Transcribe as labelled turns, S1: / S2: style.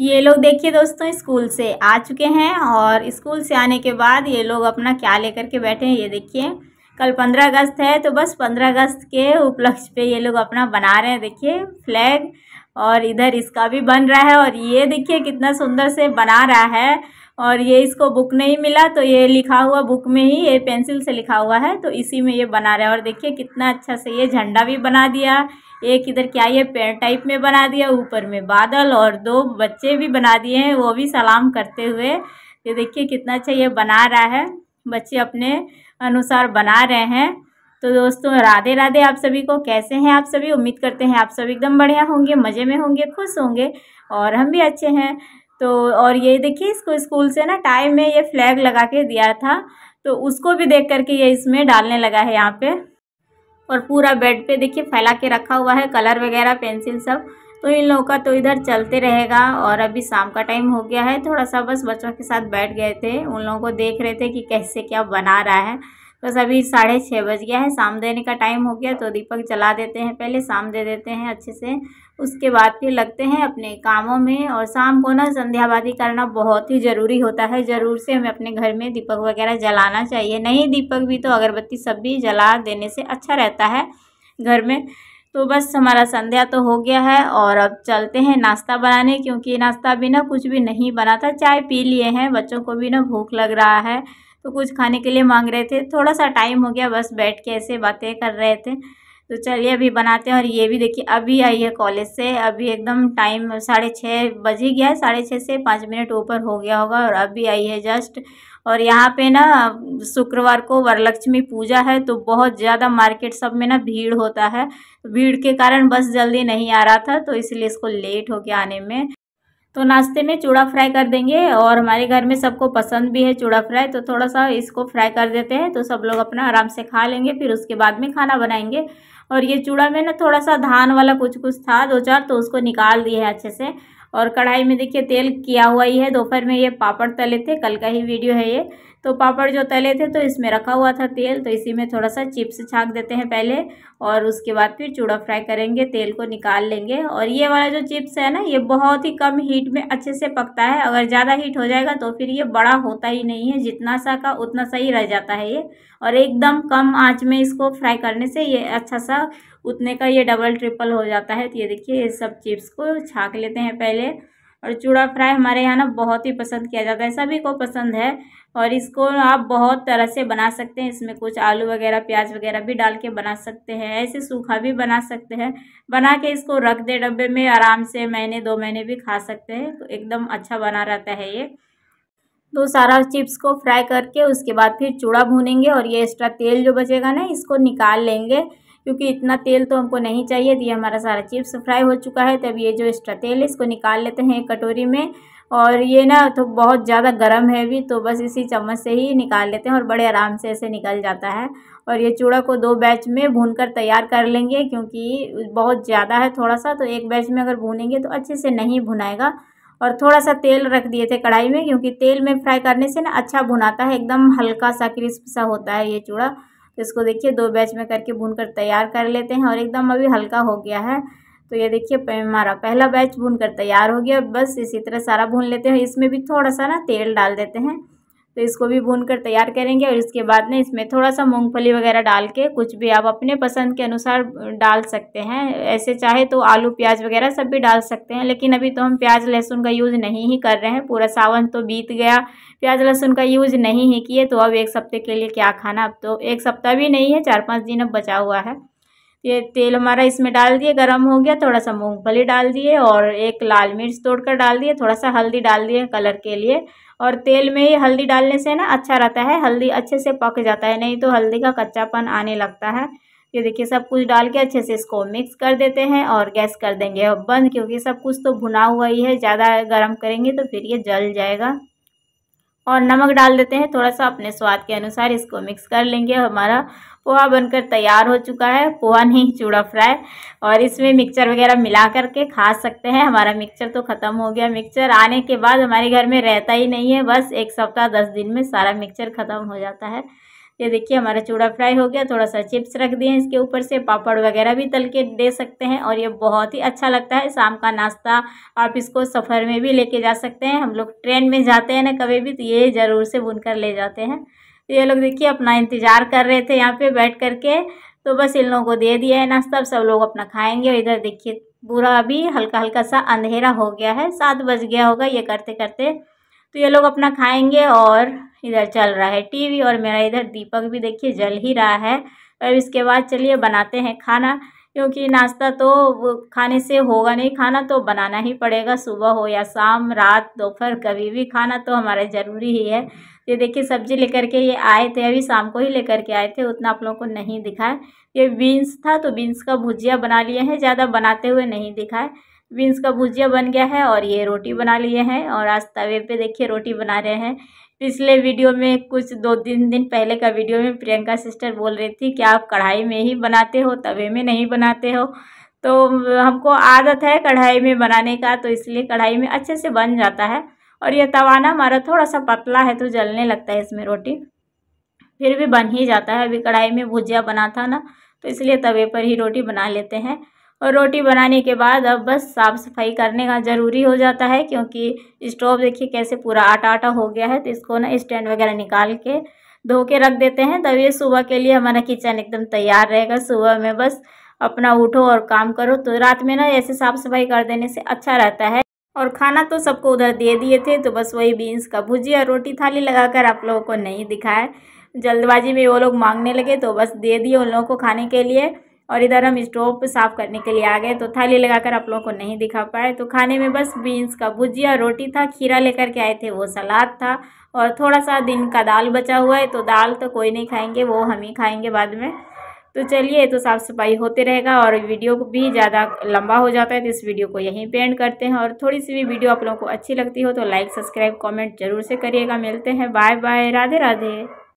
S1: ये लोग देखिए दोस्तों स्कूल से आ चुके हैं और स्कूल से आने के बाद ये लोग अपना क्या लेकर के बैठे हैं ये देखिए कल पंद्रह अगस्त है तो बस पंद्रह अगस्त के उपलक्ष्य पे ये लोग अपना बना रहे हैं देखिए फ्लैग और इधर इसका भी बन रहा है और ये देखिए कितना सुंदर से बना रहा है और ये इसको बुक नहीं मिला तो ये लिखा हुआ बुक में ही ये पेंसिल से लिखा हुआ है तो इसी में ये बना रहा है और देखिए कितना अच्छा से ये झंडा भी बना दिया एक इधर क्या ये पेड़ टाइप में बना दिया ऊपर में बादल और दो बच्चे भी बना दिए हैं वो भी सलाम करते हुए ये देखिए कितना अच्छा ये बना रहा है बच्चे अपने अनुसार बना रहे हैं तो दोस्तों राधे राधे आप सभी को कैसे हैं आप सभी उम्मीद करते हैं आप सभी एकदम बढ़िया होंगे मज़े में होंगे खुश होंगे और हम भी अच्छे हैं तो और ये देखिए इसको स्कूल से ना टाइम में ये फ्लैग लगा के दिया था तो उसको भी देख करके ये इसमें डालने लगा है यहाँ पे और पूरा बेड पे देखिए फैला के रखा हुआ है कलर वगैरह पेंसिल सब तो इन लोगों का तो इधर चलते रहेगा और अभी शाम का टाइम हो गया है थोड़ा सा बस बच्चों के साथ बैठ गए थे उन लोगों को देख रहे थे कि कैसे क्या बना रहा है बस अभी साढ़े छः बज गया है शाम देने का टाइम हो गया तो दीपक जला देते हैं पहले शाम दे देते हैं अच्छे से उसके बाद फिर लगते हैं अपने कामों में और शाम को ना संध्यावादी करना बहुत ही ज़रूरी होता है ज़रूर से हमें अपने घर में दीपक वगैरह जलाना चाहिए नहीं दीपक भी तो अगरबत्ती सब भी जला देने से अच्छा रहता है घर में तो बस हमारा संध्या तो हो गया है और अब चलते हैं नाश्ता बनाने क्योंकि नाश्ता भी ना कुछ भी नहीं बना था चाय पी लिए हैं बच्चों को भी ना भूख लग रहा है तो कुछ खाने के लिए मांग रहे थे थोड़ा सा टाइम हो गया बस बैठ के ऐसे बातें कर रहे थे तो चलिए अभी बनाते हैं और ये भी देखिए अभी आई है कॉलेज से अभी एकदम टाइम साढ़े छः बज ही गया है साढ़े छः से पाँच मिनट ऊपर हो गया होगा और अभी आई है जस्ट और यहाँ पे ना शुक्रवार को वरलक्ष्मी पूजा है तो बहुत ज़्यादा मार्केट सब में ना भीड़ होता है भीड़ के कारण बस जल्दी नहीं आ रहा था तो इसलिए इसको लेट हो गया आने में तो नाश्ते में चूड़ा फ्राई कर देंगे और हमारे घर में सबको पसंद भी है चूड़ा फ्राई तो थोड़ा सा इसको फ्राई कर देते हैं तो सब लोग अपना आराम से खा लेंगे फिर उसके बाद में खाना बनाएंगे और ये चूड़ा में ना थोड़ा सा धान वाला कुछ कुछ था दो चार तो उसको निकाल दिए है अच्छे से और कढ़ाई में देखिए तेल किया हुआ ही है दोपहर में ये पापड़ तले थे कल का ही वीडियो है ये तो पापड़ जो तले थे तो इसमें रखा हुआ था तेल तो इसी में थोड़ा सा चिप्स छाक देते हैं पहले और उसके बाद फिर चूड़ा फ्राई करेंगे तेल को निकाल लेंगे और ये वाला जो चिप्स है ना ये बहुत ही कम हीट में अच्छे से पकता है अगर ज़्यादा हीट हो जाएगा तो फिर ये बड़ा होता ही नहीं है जितना सा का उतना सा ही रह जाता है ये और एकदम कम आँच में इसको फ्राई करने से ये अच्छा सा उतने का ये डबल ट्रिपल हो जाता है तो ये देखिए ये सब चिप्स को छाक लेते हैं पहले और चूड़ा फ्राई हमारे यहाँ ना बहुत ही पसंद किया जाता है सभी को पसंद है और इसको आप बहुत तरह से बना सकते हैं इसमें कुछ आलू वगैरह प्याज वगैरह भी डाल के बना सकते हैं ऐसे सूखा भी बना सकते हैं बना के इसको रख दे डब्बे में आराम से महीने दो महीने भी खा सकते हैं तो एकदम अच्छा बना रहता है ये तो सारा चिप्स को फ्राई करके उसके बाद फिर चूड़ा भूनेंगे और ये एक्स्ट्रा तेल जो बचेगा ना इसको निकाल लेंगे क्योंकि इतना तेल तो हमको नहीं चाहिए तो ये हमारा सारा चिप्स फ्राई हो चुका है तब ये जो एक्स्ट्रा तेल है इसको निकाल लेते हैं कटोरी में और ये ना तो बहुत ज़्यादा गर्म है भी तो बस इसी चम्मच से ही निकाल लेते हैं और बड़े आराम से ऐसे निकल जाता है और ये चूड़ा को दो बैच में भून कर तैयार कर लेंगे क्योंकि बहुत ज़्यादा है थोड़ा सा तो एक बैच में अगर भूनेंगे तो अच्छे से नहीं भुनाएगा और थोड़ा सा तेल रख दिए थे कढ़ाई में क्योंकि तेल में फ्राई करने से ना अच्छा भुनाता है एकदम हल्का सा क्रिस्प सा होता है ये चूड़ा इसको देखिए दो बैच में करके भून कर तैयार कर लेते हैं और एकदम अभी हल्का हो गया है तो ये देखिए हमारा पहला बैच भून कर तैयार हो गया बस इसी तरह सारा भून लेते हैं इसमें भी थोड़ा सा ना तेल डाल देते हैं तो इसको भी भून कर तैयार करेंगे और इसके बाद में इसमें थोड़ा सा मूँगफली वगैरह डाल के कुछ भी आप अपने पसंद के अनुसार डाल सकते हैं ऐसे चाहे तो आलू प्याज वगैरह सब भी डाल सकते हैं लेकिन अभी तो हम प्याज लहसुन का यूज़ नहीं ही कर रहे हैं पूरा सावन तो बीत गया प्याज लहसुन का यूज़ नहीं ही किए तो अब एक सप्ते के लिए क्या खाना अब तो एक सप्ताह भी नहीं है चार पाँच दिन अब बचा हुआ है ये तेल हमारा इसमें डाल दिए गर्म हो गया थोड़ा सा मूंगफली डाल दिए और एक लाल मिर्च तोड़कर डाल दिए थोड़ा सा हल्दी डाल दिए कलर के लिए और तेल में ही हल्दी डालने से ना अच्छा रहता है हल्दी अच्छे से पक जाता है नहीं तो हल्दी का कच्चापन आने लगता है ये देखिए सब कुछ डाल के अच्छे से इसको मिक्स कर देते हैं और गैस कर देंगे और बंद क्योंकि सब कुछ तो भुना हुआ ही है ज़्यादा गर्म करेंगे तो फिर ये जल जाएगा और नमक डाल देते हैं थोड़ा सा अपने स्वाद के अनुसार इसको मिक्स कर लेंगे हमारा पोहा बनकर तैयार हो चुका है पोहा नहीं चूड़ा फ्राई और इसमें मिक्सचर वगैरह मिला करके खा सकते हैं हमारा मिक्सचर तो ख़त्म हो गया मिक्सचर आने के बाद हमारे घर में रहता ही नहीं है बस एक सप्ताह दस दिन में सारा मिक्सचर ख़त्म हो जाता है ये देखिए हमारा चूड़ा फ्राई हो गया थोड़ा सा चिप्स रख दिए इसके ऊपर से पापड़ वगैरह भी तल के दे सकते हैं और ये बहुत ही अच्छा लगता है शाम का नाश्ता आप इसको सफ़र में भी लेके जा सकते हैं हम लोग ट्रेन में जाते हैं ना कभी भी तो ये ज़रूर से बुन कर ले जाते हैं तो ये लोग देखिए अपना इंतज़ार कर रहे थे यहाँ पर बैठ करके तो बस इन लोगों को दे दिया है नाश्ता अब सब लोग अपना खाएँगे और इधर देखिए पूरा अभी हल्का हल्का सा अंधेरा हो गया है सात बज गया होगा ये करते करते तो ये लोग अपना खाएंगे और इधर चल रहा है टीवी और मेरा इधर दीपक भी देखिए जल ही रहा है अब इसके बाद चलिए बनाते हैं खाना क्योंकि नाश्ता तो खाने से होगा नहीं खाना तो बनाना ही पड़ेगा सुबह हो या शाम रात दोपहर कभी भी खाना तो हमारा ज़रूरी ही है ये देखिए सब्जी लेकर के ये आए थे अभी शाम को ही लेकर के आए थे उतना आप लोगों को नहीं दिखाए ये बीन्स था तो बीन्स का भुजिया बना लिए हैं ज़्यादा बनाते हुए नहीं दिखाए बीन्स का भुजिया बन गया है और ये रोटी बना लिए हैं और आज तवे पे देखिए रोटी बना रहे हैं पिछले वीडियो में कुछ दो तीन दिन पहले का वीडियो में प्रियंका सिस्टर बोल रही थी कि आप कढ़ाई में ही बनाते हो तवे में नहीं बनाते हो तो हमको आदत है कढ़ाई में बनाने का तो इसलिए कढ़ाई में अच्छे से बन जाता है और ये तवाना हमारा थोड़ा सा पतला है तो जलने लगता है इसमें रोटी फिर भी बन ही जाता है अभी कढ़ाई में भुजिया बना था ना तो इसलिए तवे पर ही रोटी बना लेते हैं और रोटी बनाने के बाद अब बस साफ़ सफाई करने का ज़रूरी हो जाता है क्योंकि स्टोव देखिए कैसे पूरा आटा आटा हो गया है तो इसको ना स्टैंड वगैरह निकाल के धो के रख देते हैं तब ये सुबह के लिए हमारा किचन एकदम तैयार रहेगा सुबह में बस अपना उठो और काम करो तो रात में ना ऐसे साफ़ सफाई कर देने से अच्छा रहता है और खाना तो सबको उधर दे दिए थे तो बस वही बीन्स का भुजिया रोटी थाली लगाकर आप लोगों को नहीं दिखाया जल्दबाजी में वो लोग मांगने लगे तो बस दे दिए उन लोगों को खाने के लिए और इधर हम स्टोव साफ करने के लिए आ गए तो थाली लगाकर आप लोगों को नहीं दिखा पाए तो खाने में बस बीन्स का भुजिया रोटी था खीरा लेकर के आए थे वो सलाद था और थोड़ा सा दिन का दाल बचा हुआ है तो दाल तो कोई नहीं खाएंगे वो हम ही खाएंगे बाद में तो चलिए तो साफ़ सफाई होते रहेगा और वीडियो भी ज़्यादा लंबा हो जाता है तो इस वीडियो को यहीं पेंड करते हैं और थोड़ी सी भी वीडियो आप लोगों को अच्छी लगती हो तो लाइक सब्सक्राइब कमेंट जरूर से करिएगा मिलते हैं बाय बाय राधे राधे